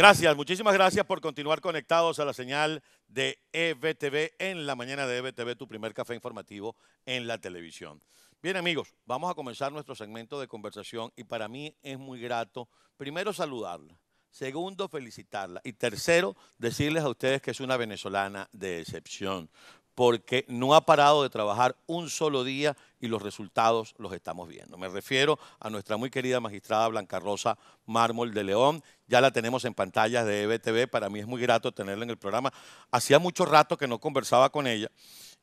Gracias, muchísimas gracias por continuar conectados a la señal de EBTV en la mañana de EBTV, tu primer café informativo en la televisión. Bien amigos, vamos a comenzar nuestro segmento de conversación y para mí es muy grato, primero saludarla, segundo felicitarla y tercero decirles a ustedes que es una venezolana de excepción, porque no ha parado de trabajar un solo día y los resultados los estamos viendo. Me refiero a nuestra muy querida magistrada Blanca Rosa Mármol de León. Ya la tenemos en pantallas de EBTV. Para mí es muy grato tenerla en el programa. Hacía mucho rato que no conversaba con ella.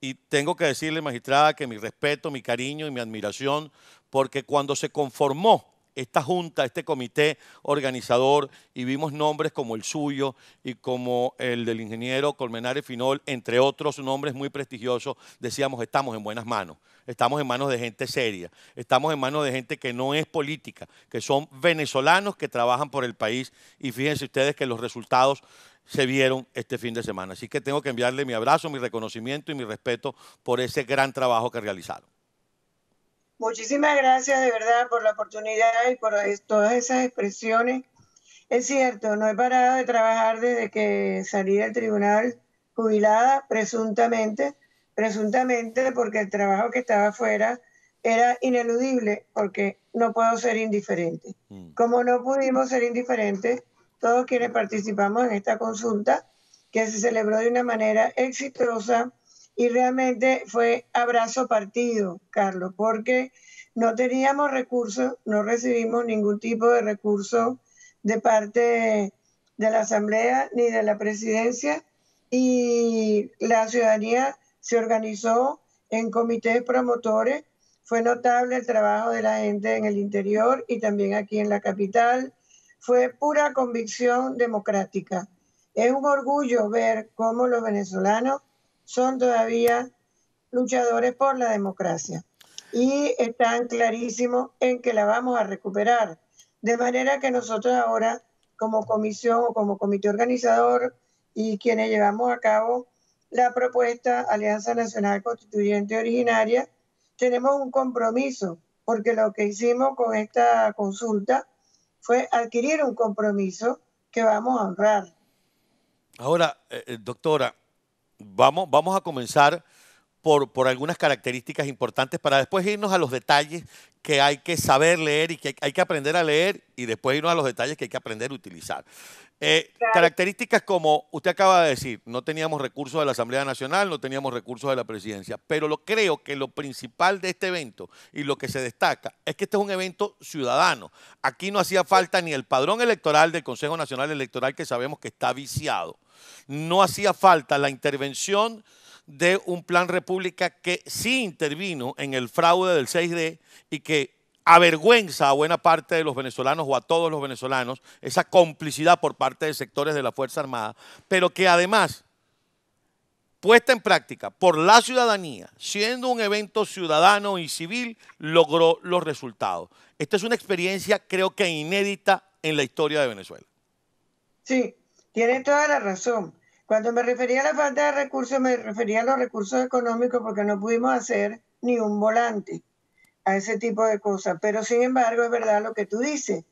Y tengo que decirle, magistrada, que mi respeto, mi cariño y mi admiración, porque cuando se conformó esta junta, este comité organizador, y vimos nombres como el suyo y como el del ingeniero Colmenares Finol, entre otros nombres muy prestigiosos, decíamos, estamos en buenas manos, estamos en manos de gente seria, estamos en manos de gente que no es política, que son venezolanos que trabajan por el país, y fíjense ustedes que los resultados se vieron este fin de semana. Así que tengo que enviarle mi abrazo, mi reconocimiento y mi respeto por ese gran trabajo que realizaron. Muchísimas gracias de verdad por la oportunidad y por todas esas expresiones. Es cierto, no he parado de trabajar desde que salí del tribunal jubilada, presuntamente, presuntamente porque el trabajo que estaba afuera era ineludible, porque no puedo ser indiferente. Mm. Como no pudimos ser indiferentes, todos quienes participamos en esta consulta, que se celebró de una manera exitosa, y realmente fue abrazo partido, Carlos, porque no teníamos recursos, no recibimos ningún tipo de recurso de parte de la Asamblea ni de la Presidencia y la ciudadanía se organizó en comités promotores. Fue notable el trabajo de la gente en el interior y también aquí en la capital. Fue pura convicción democrática. Es un orgullo ver cómo los venezolanos son todavía luchadores por la democracia y están clarísimos en que la vamos a recuperar. De manera que nosotros ahora, como comisión o como comité organizador y quienes llevamos a cabo la propuesta Alianza Nacional Constituyente Originaria, tenemos un compromiso, porque lo que hicimos con esta consulta fue adquirir un compromiso que vamos a honrar. Ahora, eh, eh, doctora, Vamos, vamos a comenzar por, por, algunas características importantes para después irnos a los detalles que hay que saber leer y que hay, que aprender a leer y después irnos a los detalles que hay que aprender a utilizar. Eh, características como usted acaba de decir, no teníamos recursos de la Asamblea Nacional, no teníamos recursos de la presidencia, pero lo, creo que lo principal de este evento y lo que se destaca es que este es un evento ciudadano. Aquí no hacía falta ni el padrón electoral del Consejo Nacional Electoral que sabemos que está viciado no hacía falta la intervención de un plan república que sí intervino en el fraude del 6D y que avergüenza a buena parte de los venezolanos o a todos los venezolanos esa complicidad por parte de sectores de la Fuerza Armada, pero que además, puesta en práctica por la ciudadanía, siendo un evento ciudadano y civil, logró los resultados. Esta es una experiencia creo que inédita en la historia de Venezuela. Sí, tiene toda la razón. Cuando me refería a la falta de recursos, me refería a los recursos económicos porque no pudimos hacer ni un volante a ese tipo de cosas. Pero sin embargo, es verdad lo que tú dices,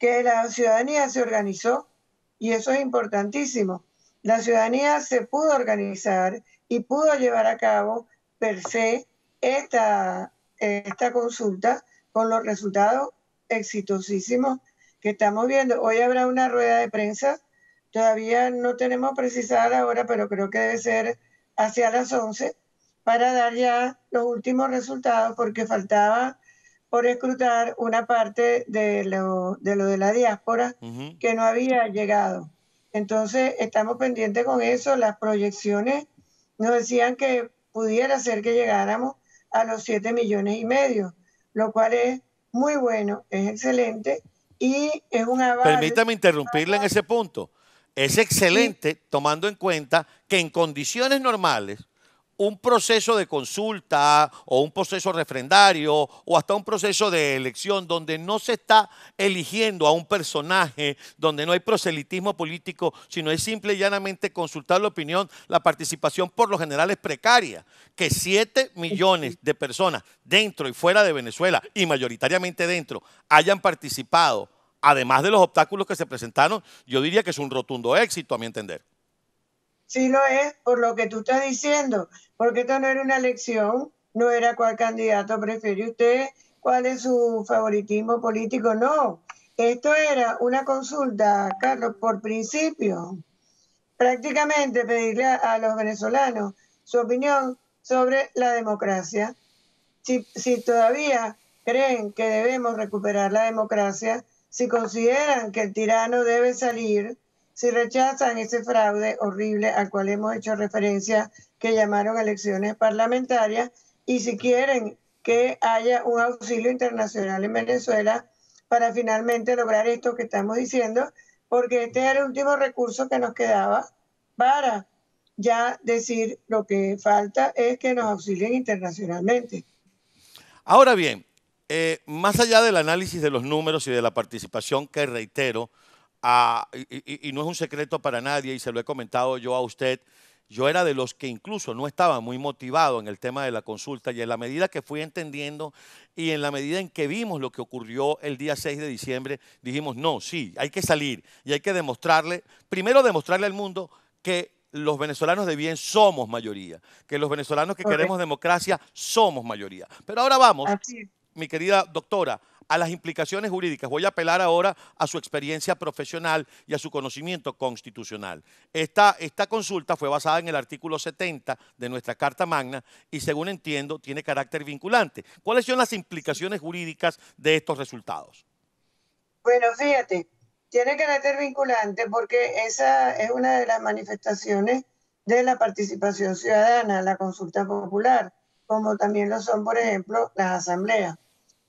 que la ciudadanía se organizó y eso es importantísimo. La ciudadanía se pudo organizar y pudo llevar a cabo per se esta, esta consulta con los resultados exitosísimos que estamos viendo. Hoy habrá una rueda de prensa Todavía no tenemos precisada la hora, pero creo que debe ser hacia las 11 para dar ya los últimos resultados porque faltaba por escrutar una parte de lo de, la diáspora que no había llegado. Entonces estamos pendientes con eso. Las proyecciones nos decían que pudiera ser que llegáramos a los 7 millones y medio, lo cual es muy bueno, es excelente y es un avance. Permítame interrumpirle en ese punto. Es excelente tomando en cuenta que en condiciones normales un proceso de consulta o un proceso refrendario o hasta un proceso de elección donde no se está eligiendo a un personaje, donde no hay proselitismo político, sino es simple y llanamente consultar la opinión, la participación por lo general es precaria, que 7 millones de personas dentro y fuera de Venezuela y mayoritariamente dentro hayan participado además de los obstáculos que se presentaron, yo diría que es un rotundo éxito, a mi entender. Sí lo es, por lo que tú estás diciendo, porque esto no era una elección, no era cuál candidato prefiere usted, cuál es su favoritismo político, no. Esto era una consulta, Carlos, por principio. Prácticamente pedirle a, los venezolanos su opinión sobre la democracia. si todavía creen que debemos recuperar la democracia, si consideran que el tirano debe salir, si rechazan ese fraude horrible al cual hemos hecho referencia que llamaron elecciones parlamentarias y si quieren que haya un auxilio internacional en Venezuela para finalmente lograr esto que estamos diciendo, porque este era el último recurso que nos quedaba para ya decir lo que falta es que nos auxilien internacionalmente. Ahora bien, eh, más allá del análisis de los números y de la participación que reitero, y, no es un secreto para nadie y se lo he comentado yo a usted, yo era de los que incluso no estaba muy motivado en el tema de la consulta y en la medida que fui entendiendo y en la medida en que vimos lo que ocurrió el día 6 de diciembre, dijimos, no, sí, hay que salir y hay que demostrarle, primero demostrarle al mundo que los venezolanos de bien somos mayoría, que los venezolanos que queremos democracia somos mayoría. Pero ahora vamos mi querida doctora, a las implicaciones jurídicas. Voy a apelar ahora a su experiencia profesional y a su conocimiento constitucional. Esta, esta, consulta fue basada en el artículo 70 de nuestra Carta Magna y, según entiendo, tiene carácter vinculante. ¿Cuáles son las implicaciones jurídicas de estos resultados? Bueno, fíjate, tiene carácter vinculante porque esa es una de las manifestaciones de la participación ciudadana, la consulta popular, como también lo son, por ejemplo, las asambleas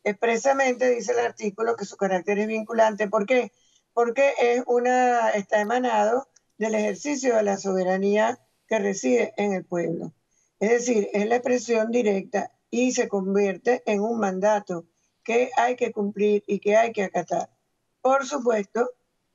expresamente dice el artículo que su carácter es vinculante. ¿Por qué? Porque es una, está emanado del ejercicio de la soberanía que reside en el pueblo. Es decir, es la expresión directa y se convierte en un mandato que hay que cumplir y que hay que acatar. Por supuesto,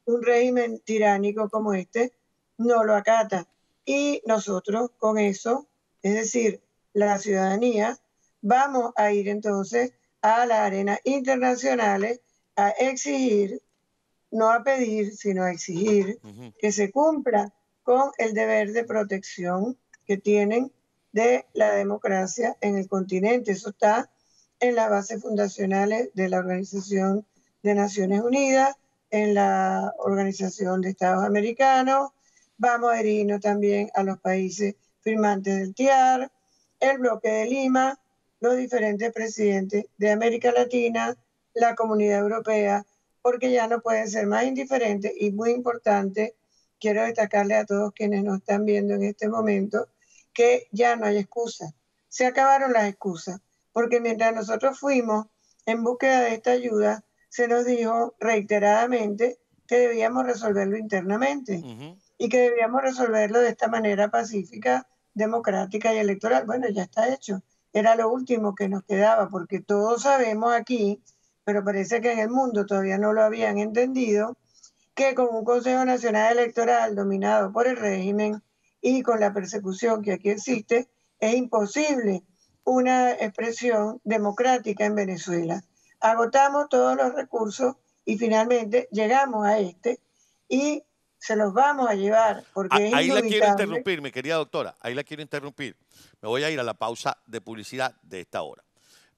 un régimen tiránico como este no lo acata. Y nosotros con eso, es decir, la ciudadanía, vamos a ir entonces a las arenas internacionales a exigir, no a pedir, sino a exigir que se cumpla con el deber de protección que tienen de la democracia en el continente. Eso está en las bases fundacionales de la Organización de Naciones Unidas, en la Organización de Estados Americanos. Vamos a herirnos también a los países firmantes del TIAR, el bloque de Lima, los diferentes presidentes de América Latina, la comunidad europea, porque ya no pueden ser más indiferentes y muy importante, quiero destacarle a todos quienes nos están viendo en este momento, que ya no hay excusa. Se acabaron las excusas, porque mientras nosotros fuimos en búsqueda de esta ayuda, se nos dijo reiteradamente que debíamos resolverlo internamente y que debíamos resolverlo de esta manera pacífica, democrática y electoral. Bueno, ya está hecho era lo último que nos quedaba, porque todos sabemos aquí, pero parece que en el mundo todavía no lo habían entendido, que con un Consejo Nacional Electoral dominado por el régimen y con la persecución que aquí existe, es imposible una expresión democrática en Venezuela. Agotamos todos los recursos y finalmente llegamos a este y se los vamos a llevar. Porque ahí la quiero interrumpir, mi querida doctora, ahí la quiero interrumpir. Me voy a ir a la pausa de publicidad de esta hora.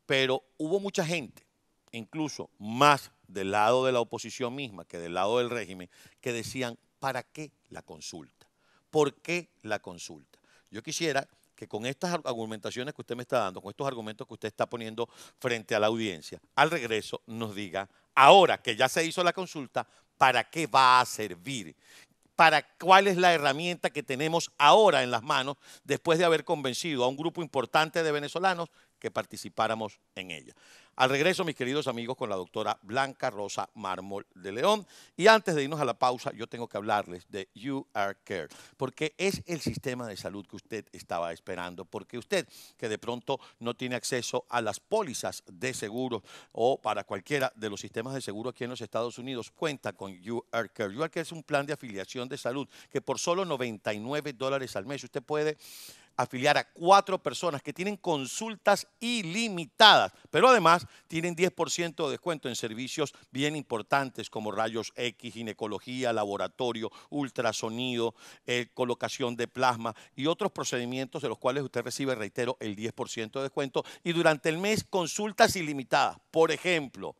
Pero hubo mucha gente, incluso más del lado de la oposición misma que del lado del régimen, que decían, ¿para qué la consulta? ¿Por qué la consulta? Yo quisiera que con estas argumentaciones que usted me está dando, con estos argumentos que usted está poniendo frente a la audiencia, al regreso nos diga, ahora que ya se hizo la consulta, ¿para qué va a servir? ¿Para cuál es la herramienta que tenemos ahora en las manos después de haber convencido a un grupo importante de venezolanos que participáramos en ella? Al regreso, mis queridos amigos, con la doctora Blanca Rosa Mármol de León. Y antes de irnos a la pausa, yo tengo que hablarles de You Are Care, porque es el sistema de salud que usted estaba esperando, porque usted que de pronto no tiene acceso a las pólizas de seguros o para cualquiera de los sistemas de seguro aquí en los Estados Unidos, cuenta con You Are Care. You Care es un plan de afiliación de salud que por solo 99 dólares al mes usted puede afiliar a cuatro personas que tienen consultas ilimitadas, pero además tienen 10% de descuento en servicios bien importantes como rayos X, ginecología, laboratorio, ultrasonido, eh, colocación de plasma y otros procedimientos de los cuales usted recibe, reitero, el 10% de descuento y durante el mes consultas ilimitadas. Por ejemplo,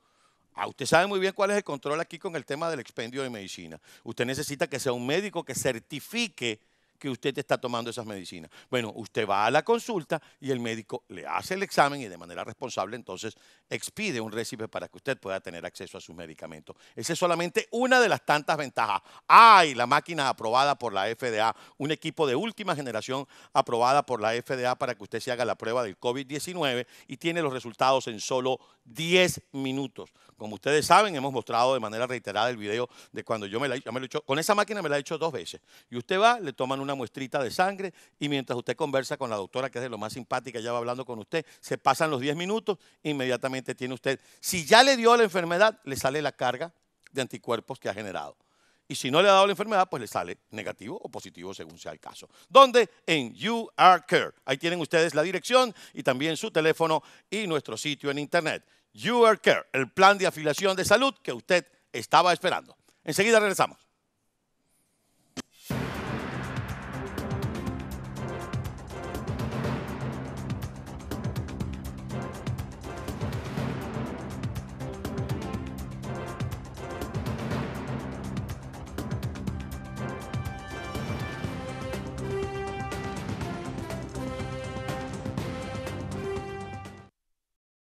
ah, usted sabe muy bien cuál es el control aquí con el tema del expendio de medicina. Usted necesita que sea un médico que certifique que usted está tomando esas medicinas. Bueno, usted va a la consulta y el médico le hace el examen y de manera responsable entonces expide un récipe para que usted pueda tener acceso a sus medicamentos. Esa es solamente una de las tantas ventajas. Hay la máquina aprobada por la FDA, un equipo de última generación aprobada por la FDA para que usted se haga la prueba del COVID-19 y tiene los resultados en solo 10 minutos. Como ustedes saben, hemos mostrado de manera reiterada el video de cuando yo me, la, lo he hecho, con esa máquina me la he hecho dos veces. Y usted va, le toman un una muestrita de sangre y mientras usted conversa con la doctora, que es de lo más simpática, ya va hablando con usted, se pasan los 10 minutos, inmediatamente tiene usted, si ya le dio la enfermedad, le sale la carga de anticuerpos que ha generado. Y si no le ha dado la enfermedad, pues le sale negativo o positivo según sea el caso. ¿Dónde? En You Are Care. Ahí tienen ustedes la dirección y también su teléfono y nuestro sitio en internet. You Are Care, el plan de afiliación de salud que usted estaba esperando. Enseguida regresamos.